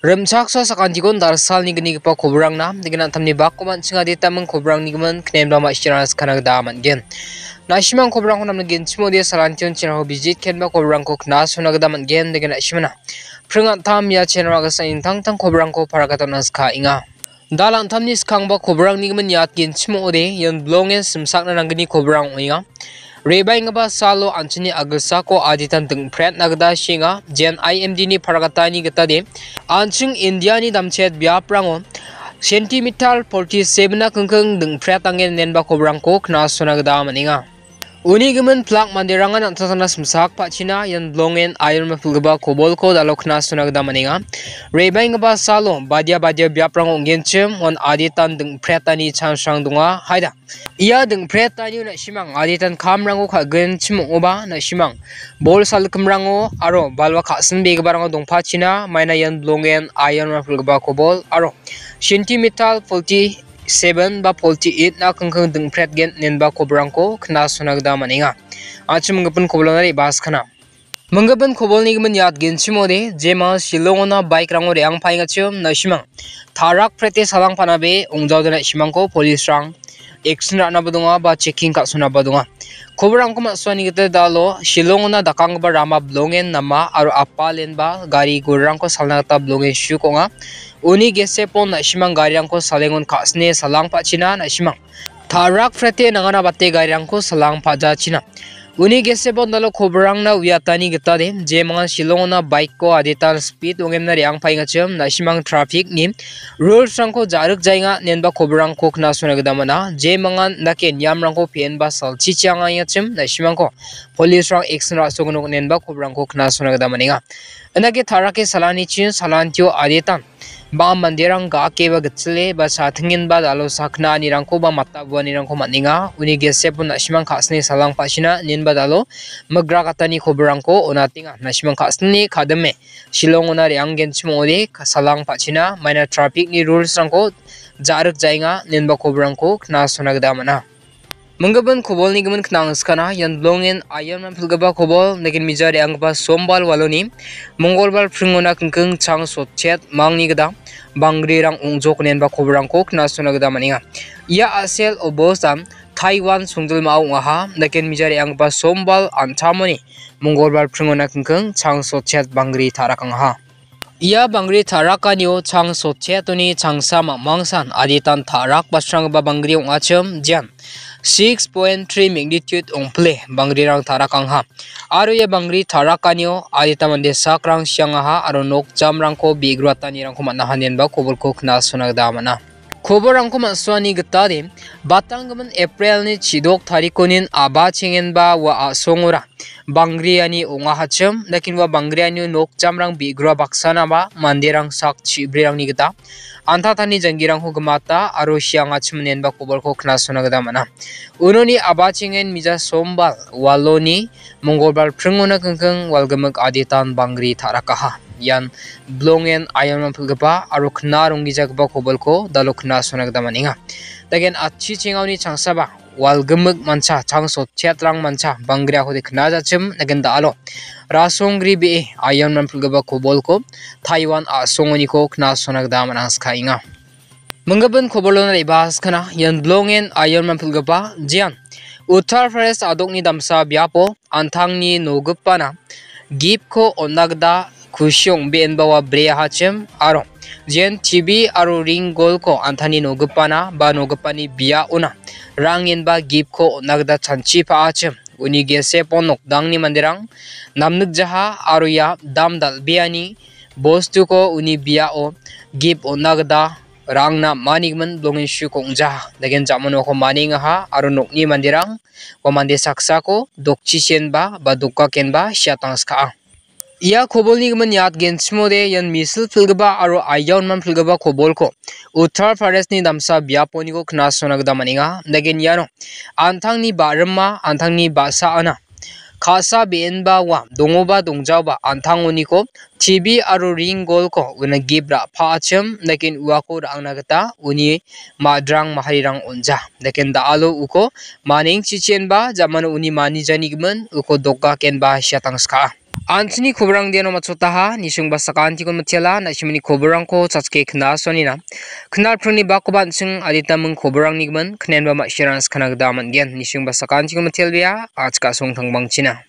Ramchaksa sakantigon dar sal ni gani gipa kobrang na digina tamni ba koman singa di tamang kobrang ni gaman knem dama isyaranas kanag daman gen. Na isyaman kobrang honam nagin cimo dia salantion cina ho bijit ken ba kobrang ko knas honag daman gen digina isyamana. Pringat tam ya cina wakasa in tang tang kobrang ko para kata nas ka inga. Dalam tamni sekarang ba kobrang ni gaman yaat gen cimo ode yang blongen simsak na nanggini kobrang o inga. Rebai ngaba salo anchini agasa ko aditan tung pret nagda shinga jen IMD ni paragatani gatade anchung India ni damchet biaprango centimeter 47 na kengkeng deng pret angen nenba kobrang ko kna sunagda maninga Unigaman plak mandirangan at sasana smsak pa china yan blongin ayon mapulgaba kobolko dalok na sunagda maninga. Rebay nga ba salo badya badya biyaprang ungin chim on aditan ding pretani chan shang dunga hayda. Iya ding pretani na simang aditan kamrango ka gin chim uba na simang. Bol salikam rango aro balwa ka sinbiga barango dong pa china mayna yan blongin ayon mapulgaba kobol aro. Shinti metal 40 seven बा पोल्टी एट ना कंख दुंफ्रेट gain नेनबा खबरांको खोनासोनागदा मानेगा आचि मंगपन खबलांगारि बास खाना मंगपन खबलनि गमन याद गेनसिमोदे जेमा शिलोंगना बाइक रांगोरे आं फाइगाचियो नसिमां थाराक फ्रेटे सालां फानाबे उंजावदना सिमांको पुलिस रां एक्सन रानाबो दङ बा चेकिं खासनाबो दङ खबरों को सोनी दालो शिलोंगना दकांग रामा ब्लोंगेन नमा और अपालेन गारी गुरों को सलना ब्लोंगे शुकोंगा उन्हीं गेसे पोन नशिमंग गारियों को सलेंगन खासने सलांग पाचिना नशिमंग थारक फ्रेटे नगना बाते गारियों को सलांग पाजा चिना uni gese bon dalo khobrang na wiatani gita de je mangan shilong na bike ko aditan speed ongem na riang phainga chem na simang traffic ni rules rang ko jaruk jainga nenba khobrang ko khna suna gida mana je mangan na ke nyam rang ko pen ba sal chi changa ya chem na simang ko police rang action ra so gnok nenba khobrang ko khna suna gida maninga ana ke thara ke salani chin salantio aditan ba mandirang ka keba g a t l e ba sa thengin ba dalo sakna ni rangko ba matta buan i rangko maninga uni gese pun ashimang khasni salang p a c h i n a nin ba dalo magra katani khobrangko ona tinga nashimang khasni khadame shilong ona riang gen c h i m o d a salang p a c h i n a m a i n a traffic ni rules rangko jarak jainga nin ba khobrangko khna s u n a gda mana Mengapun kobol ni gemen kenang skana yang longen ayam dan pelgaba kobol negin mizar yang pas sombal waloni Mongol bal pringona kengkeng chang sotchet mang ni gada bangri rang ungjok nen ba kobrang kok nasuna gada maninga ia asel obosan Taiwan sungdul mau ngaha negin mizar yang pas sombal antamoni Mongol bal pringona kengkeng chang sotchet bangri tarakang ha ia bangri tarakaniyo chang sotchetuni chang sama mangsan aditan tarak basrang ba bangri ungachem jian 6.3 magnitude ongple banggrirang tarakangaha aro ia banggri tarakanio adita mande sakrang siangaha aro nok jamrangko bigroatanirangko man·aha ineba kobolko knasona gita man·a. Khobarangkum aswani gtade batangman April ni chidok tarikonin aba chengen ba wa asongora bangri ani onga hacham lakin wa bangri ani nok chamrang bigra baksana ba mandirang sak chibrang ni gta antha thani jangirang ho gmata aro siang achmnen ba kobor ko khna sona gda mana unoni aba chengen mija sombal waloni mongolbar phringona kangkang walgamak aditan bangri tharakaha ian blongen aiamna pilgipa aro kna ronggijaggipa kobolko dalo kna sona gita man·enga daken atchi chengaoni changsaba wal gimik mancha changso chetrang mancha bangriakode kna jachim daken da-alo rasongri be aiamna pilgipa kobolko taiwan asongoniko kna sona gita man-ang skhaenga मंगबन खबरलोना इबास खना यन ब्लोंगेन ion मनफुलगपा जियान उत्तर प्रदेश आदोकनि दामसा ब्यापो आंथांनि नगपाना गिबखौ अननागदा खुशियों बेनबावा ब्रे हाचम आरो जेन TB आरो ring गोल को आंथानी नोगपाना बा नोगपानी बिया उना रंग इनबा gift को नगदा छंची पा आचम उनी गेसे पोनोक दांगनी मंदिरंग नामनुक जहा आरो या दामदल बियानी बोस्तु को उनी बिया ओ गिफ्ट ओ नगदा रंग ना मानिगमन लोंगिन शु कों जहा दगेन जामनो को मानिंग हा आरो नोकनी मंदिरंग को मंदिर साक्सा को दोक्चिसेन बा बा दुक्का केन बा श्यातांस का ia kobolni gimin iat gensmode ian misil filgipa aro aiaonman filgipa kobolko uttar pradeshni damsa biaponiko knasona gita man·enga dagen iano antangni barima antangni ba·saana kasa beenba wa dongoba dongjaba antangoniko T_B aro ring golko una gibra paachim daken uako ra·angna gita uni madrang maharirang onja daken da·alo uko maneng chichenba jamano uni manijanigimin uko doka kenba siatang skaa. 안치니 코브랑 디아노 마초타하 니슝 바사카 안티고 마티라 나시미니 코브랑코 차츠케 크나소니나 크날프르니 바코반 층 아디타문 코브랑 니그만 크넨바 마시란스 카나그다만 디안 니슝 바사카 안티고 마티엘비아 아츠카 송탕방치나